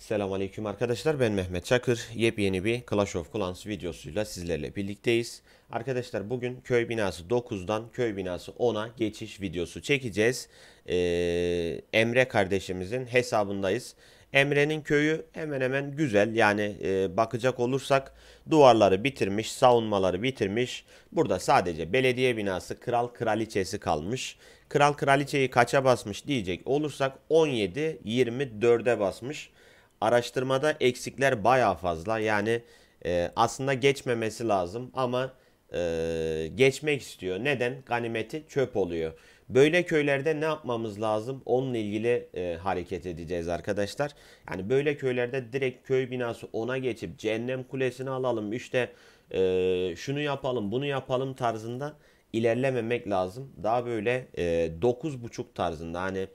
Selamünaleyküm arkadaşlar ben Mehmet Çakır. Yepyeni bir Clash of Clans videosuyla sizlerle birlikteyiz. Arkadaşlar bugün köy binası 9'dan köy binası 10'a geçiş videosu çekeceğiz. Ee, Emre kardeşimizin hesabındayız. Emre'nin köyü hemen hemen güzel yani e, bakacak olursak duvarları bitirmiş, savunmaları bitirmiş. Burada sadece belediye binası, kral kraliçesi kalmış. Kral kraliçeyi kaça basmış diyecek olursak 17-24'e basmış araştırmada eksikler baya fazla. Yani e, aslında geçmemesi lazım ama e, geçmek istiyor. Neden? Ganimeti çöp oluyor. Böyle köylerde ne yapmamız lazım? Onunla ilgili e, hareket edeceğiz arkadaşlar. Yani böyle köylerde direkt köy binası ona geçip cehennem kulesini alalım. İşte e, şunu yapalım bunu yapalım tarzında ilerlememek lazım. Daha böyle e, 9.5 tarzında hani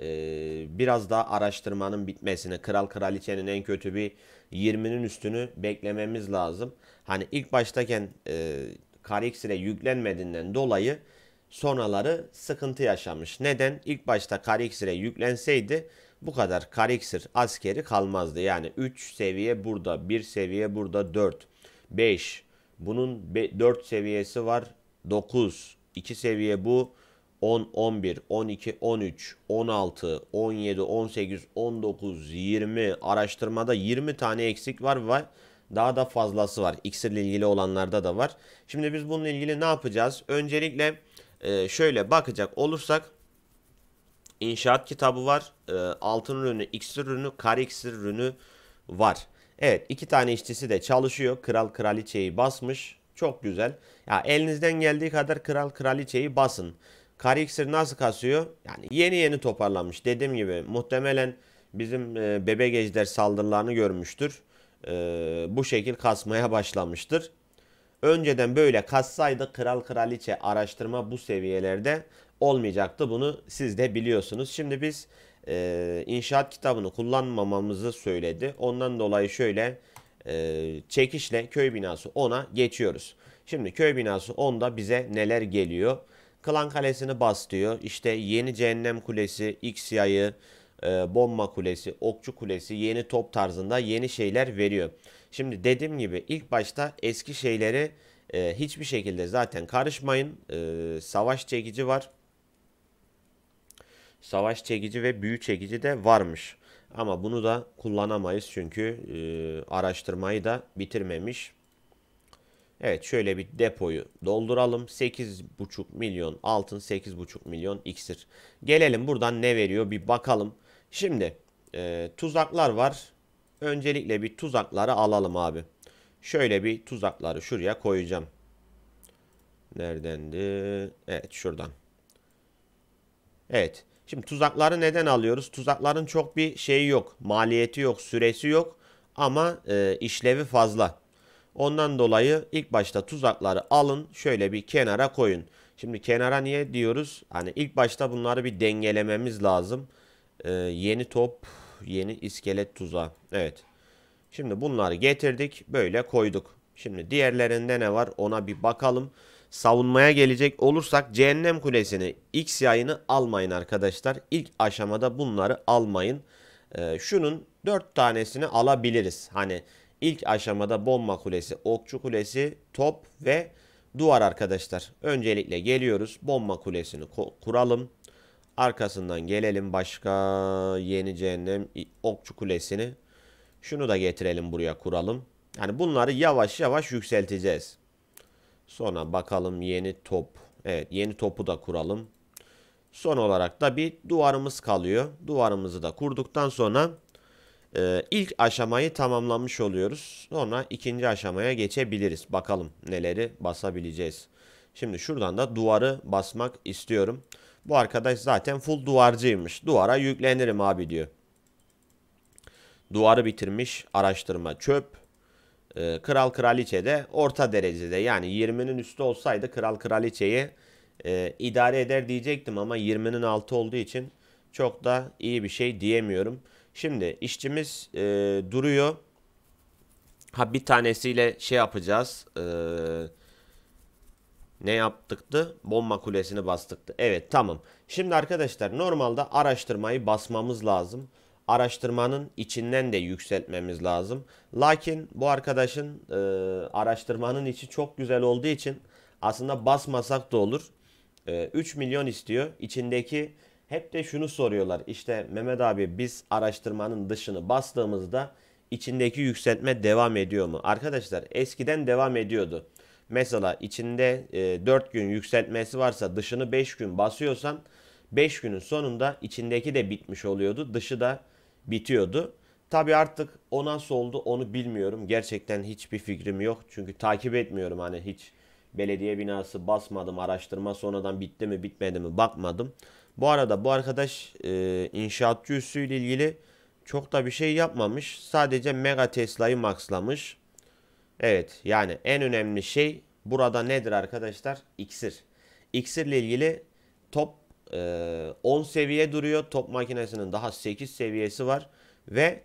ee, biraz daha araştırmanın bitmesini, Kral Kraliçenin en kötü bir 20'nin üstünü beklememiz lazım. Hani ilk baştaken e, Karix'e yüklenmediğinden dolayı sonraları sıkıntı yaşamış. Neden? İlk başta Karix'e yüklenseydi bu kadar Kariksir askeri kalmazdı. Yani 3 seviye burada, 1 seviye burada, 4, 5. Bunun 4 seviyesi var, 9. 2 seviye bu, 10, 11, 12, 13, 16, 17, 18, 19, 20 araştırmada 20 tane eksik var ve daha da fazlası var. İksirle ilgili olanlarda da var. Şimdi biz bununla ilgili ne yapacağız? Öncelikle e, şöyle bakacak olursak inşaat kitabı var. E, altın ürünü, iksir ürünü, kar iksir ürünü var. Evet iki tane işçisi de çalışıyor. Kral kraliçeyi basmış. Çok güzel. Ya elinizden geldiği kadar kral kraliçeyi basın. Kariksir nasıl kasıyor? Yani yeni yeni toparlanmış. Dediğim gibi muhtemelen bizim e, bebe gejder saldırılarını görmüştür. E, bu şekil kasmaya başlamıştır. Önceden böyle kassaydı kral kraliçe araştırma bu seviyelerde olmayacaktı. Bunu siz de biliyorsunuz. Şimdi biz e, inşaat kitabını kullanmamamızı söyledi. Ondan dolayı şöyle e, çekişle köy binası 10'a geçiyoruz. Şimdi köy binası 10'da bize neler geliyor? Klan Kalesi'ni bas diyor. İşte Yeni Cehennem Kulesi, X yayı, e, Bomba Kulesi, Okçu Kulesi, yeni top tarzında yeni şeyler veriyor. Şimdi dediğim gibi ilk başta eski şeyleri e, hiçbir şekilde zaten karışmayın. E, savaş çekici var. Savaş çekici ve büyü çekici de varmış. Ama bunu da kullanamayız çünkü e, araştırmayı da bitirmemiş. Evet şöyle bir depoyu dolduralım. 8,5 milyon altın, 8,5 milyon iksir. Gelelim buradan ne veriyor bir bakalım. Şimdi e, tuzaklar var. Öncelikle bir tuzakları alalım abi. Şöyle bir tuzakları şuraya koyacağım. Neredendi? Evet şuradan. Evet. Şimdi tuzakları neden alıyoruz? Tuzakların çok bir şeyi yok. Maliyeti yok, süresi yok. Ama e, işlevi fazla. Ondan dolayı ilk başta tuzakları alın şöyle bir kenara koyun. Şimdi kenara niye diyoruz? Hani ilk başta bunları bir dengelememiz lazım. Ee, yeni top, yeni iskelet tuzağı. Evet. Şimdi bunları getirdik böyle koyduk. Şimdi diğerlerinde ne var ona bir bakalım. Savunmaya gelecek olursak cehennem kulesini X yayını almayın arkadaşlar. İlk aşamada bunları almayın. Ee, şunun 4 tanesini alabiliriz. Hani İlk aşamada bomba kulesi, okçu kulesi, top ve duvar arkadaşlar. Öncelikle geliyoruz. Bomba kulesini kuralım. Arkasından gelelim başka yeni cehennem okçu kulesini. Şunu da getirelim buraya kuralım. Yani bunları yavaş yavaş yükselteceğiz. Sonra bakalım yeni top. Evet yeni topu da kuralım. Son olarak da bir duvarımız kalıyor. Duvarımızı da kurduktan sonra e, ilk aşamayı tamamlamış oluyoruz. Sonra ikinci aşamaya geçebiliriz. Bakalım neleri basabileceğiz. Şimdi şuradan da duvarı basmak istiyorum. Bu arkadaş zaten full duvarcıymış. Duvara yüklenirim abi diyor. Duvarı bitirmiş. Araştırma çöp. Ee, Kral Kraliçe de orta derecede. Yani 20'nin üstü olsaydı Kral Kraliçe'yi e, idare eder diyecektim. Ama 20'nin altı olduğu için çok da iyi bir şey diyemiyorum. Şimdi işçimiz e, duruyor. Ha bir tanesiyle şey yapacağız. E, ne yaptıktı? Bomba kulesini bastıktı. Evet tamam. Şimdi arkadaşlar normalde araştırmayı basmamız lazım. Araştırmanın içinden de yükseltmemiz lazım. Lakin bu arkadaşın e, araştırmanın içi çok güzel olduğu için aslında basmasak da olur. E, 3 milyon istiyor. İçindeki hep de şunu soruyorlar. İşte Mehmet abi biz araştırmanın dışını bastığımızda içindeki yükseltme devam ediyor mu? Arkadaşlar eskiden devam ediyordu. Mesela içinde e, 4 gün yükseltmesi varsa dışını 5 gün basıyorsan 5 günün sonunda içindeki de bitmiş oluyordu. Dışı da bitiyordu. Tabi artık o nasıl oldu onu bilmiyorum. Gerçekten hiçbir fikrim yok. Çünkü takip etmiyorum hani hiç belediye binası basmadım. Araştırma sonradan bitti mi bitmedi mi bakmadım. Bu arada bu arkadaş e, inşaatçı üssüyle ilgili çok da bir şey yapmamış. Sadece Mega Tesla'yı maxlamış. Evet yani en önemli şey burada nedir arkadaşlar? İksir. ile ilgili top e, 10 seviye duruyor. Top makinesinin daha 8 seviyesi var. Ve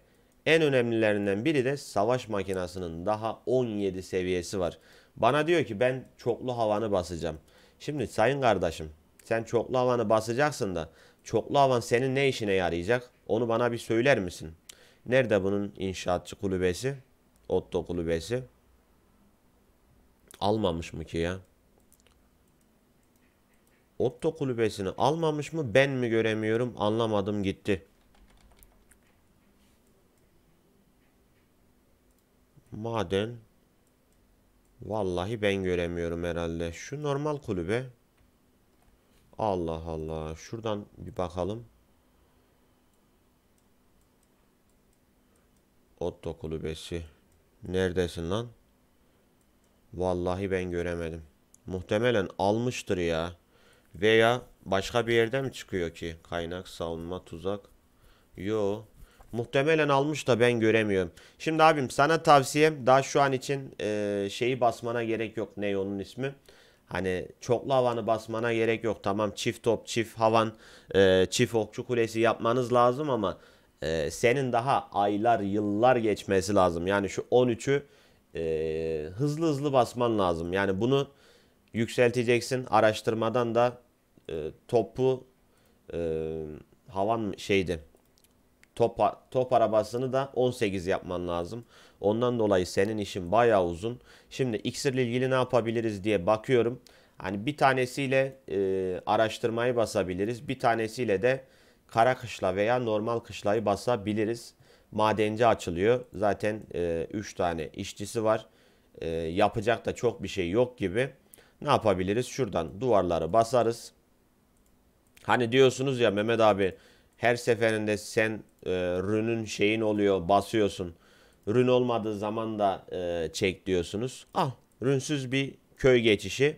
en önemlilerinden biri de savaş makinesinin daha 17 seviyesi var. Bana diyor ki ben çoklu havanı basacağım. Şimdi sayın kardeşim sen çoklu havanı basacaksın da çoklu havan senin ne işine yarayacak? Onu bana bir söyler misin? Nerede bunun inşaatçı kulübesi? Otto kulübesi. Almamış mı ki ya? Otto kulübesini almamış mı ben mi göremiyorum anlamadım gitti. Maden. Vallahi ben göremiyorum herhalde. Şu normal kulübe. Allah Allah. Şuradan bir bakalım. Otto kulübesi. Neredesin lan? Vallahi ben göremedim. Muhtemelen almıştır ya. Veya başka bir yerde mi çıkıyor ki? Kaynak, savunma, tuzak. Yo. Muhtemelen almış da ben göremiyorum. Şimdi abim sana tavsiyem daha şu an için e, şeyi basmana gerek yok. Ne onun ismi? Hani çoklu havanı basmana gerek yok. Tamam çift top, çift havan, e, çift okçu kulesi yapmanız lazım ama e, senin daha aylar, yıllar geçmesi lazım. Yani şu 13'ü e, hızlı hızlı basman lazım. Yani bunu yükselteceksin. Araştırmadan da e, topu e, havan şeydi top, top arabasını da 18 yapman lazım. Ondan dolayı senin işin bayağı uzun. Şimdi iksirle ilgili ne yapabiliriz diye bakıyorum. Hani bir tanesiyle e, araştırmayı basabiliriz. Bir tanesiyle de kara kışla veya normal kışlayı basabiliriz. Madenci açılıyor. Zaten 3 e, tane işçisi var. E, yapacak da çok bir şey yok gibi. Ne yapabiliriz? Şuradan duvarları basarız. Hani diyorsunuz ya Mehmet abi her seferinde sen e, rünün şeyin oluyor basıyorsun. Rün olmadığı zaman da e, çek diyorsunuz. Al ah, rünsüz bir köy geçişi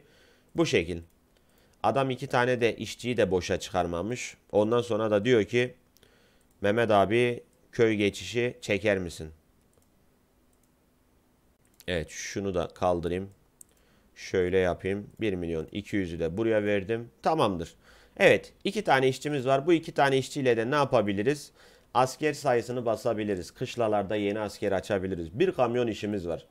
bu şekil. Adam iki tane de işçiyi de boşa çıkarmamış. Ondan sonra da diyor ki Mehmet abi köy geçişi çeker misin? Evet şunu da kaldırayım. Şöyle yapayım. 1 milyon 200'ü de buraya verdim. Tamamdır. Evet iki tane işçimiz var. Bu iki tane işçiyle de ne yapabiliriz? asker sayısını basabiliriz. Kışlalarda yeni asker açabiliriz. Bir kamyon işimiz var.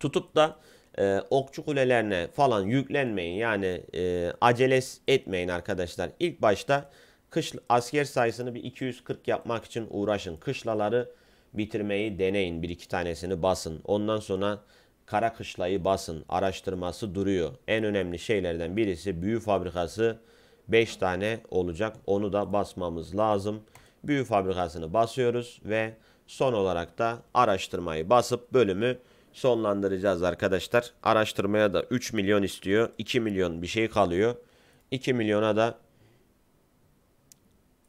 Tutup da e, okçu kulelerine falan yüklenmeyin. Yani e, acele etmeyin arkadaşlar. İlk başta kış asker sayısını bir 240 yapmak için uğraşın. Kışlaları bitirmeyi deneyin. Bir iki tanesini basın. Ondan sonra kara kışlayı basın. Araştırması duruyor. En önemli şeylerden birisi büyü fabrikası 5 tane olacak. Onu da basmamız lazım büyü fabrikasını basıyoruz ve son olarak da araştırmayı basıp bölümü sonlandıracağız arkadaşlar. Araştırmaya da 3 milyon istiyor. 2 milyon bir şey kalıyor. 2 milyona da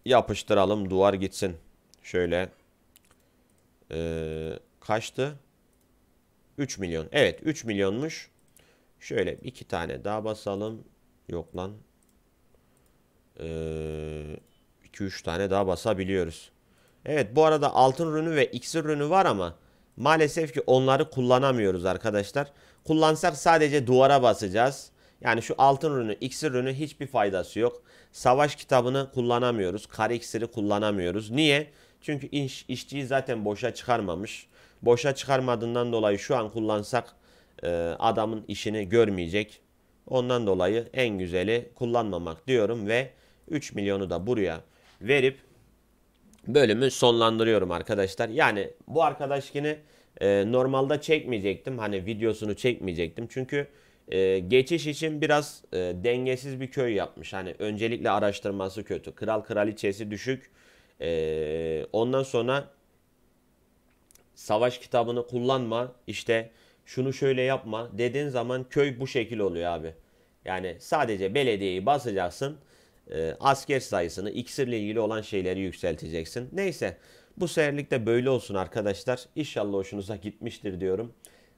yapıştıralım duvar gitsin. Şöyle ee, kaçtı? 3 milyon. Evet 3 milyonmuş. Şöyle iki tane daha basalım. Yok lan. Ee, 2-3 tane daha basabiliyoruz. Evet bu arada altın rünü ve iksir rünü var ama maalesef ki onları kullanamıyoruz arkadaşlar. Kullansak sadece duvara basacağız. Yani şu altın rünü, iksir rünü hiçbir faydası yok. Savaş kitabını kullanamıyoruz. Kar iksiri kullanamıyoruz. Niye? Çünkü iş, işçiyi zaten boşa çıkarmamış. Boşa çıkarmadığından dolayı şu an kullansak e, adamın işini görmeyecek. Ondan dolayı en güzeli kullanmamak diyorum ve 3 milyonu da buraya verip bölümü sonlandırıyorum arkadaşlar. Yani bu arkadaş yine e, normalde çekmeyecektim. Hani videosunu çekmeyecektim. Çünkü e, geçiş için biraz e, dengesiz bir köy yapmış. Hani öncelikle araştırması kötü. Kral kraliçesi düşük. E, ondan sonra savaş kitabını kullanma. İşte şunu şöyle yapma dediğin zaman köy bu şekil oluyor abi. Yani sadece belediyeyi basacaksın e, asker sayısını, iksirle ilgili olan şeyleri yükselteceksin. Neyse bu seferlik de böyle olsun arkadaşlar. İnşallah hoşunuza gitmiştir diyorum.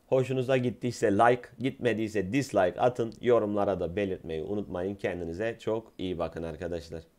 Hoşunuza gittiyse like, gitmediyse dislike atın. Yorumlara da belirtmeyi unutmayın. Kendinize çok iyi bakın arkadaşlar.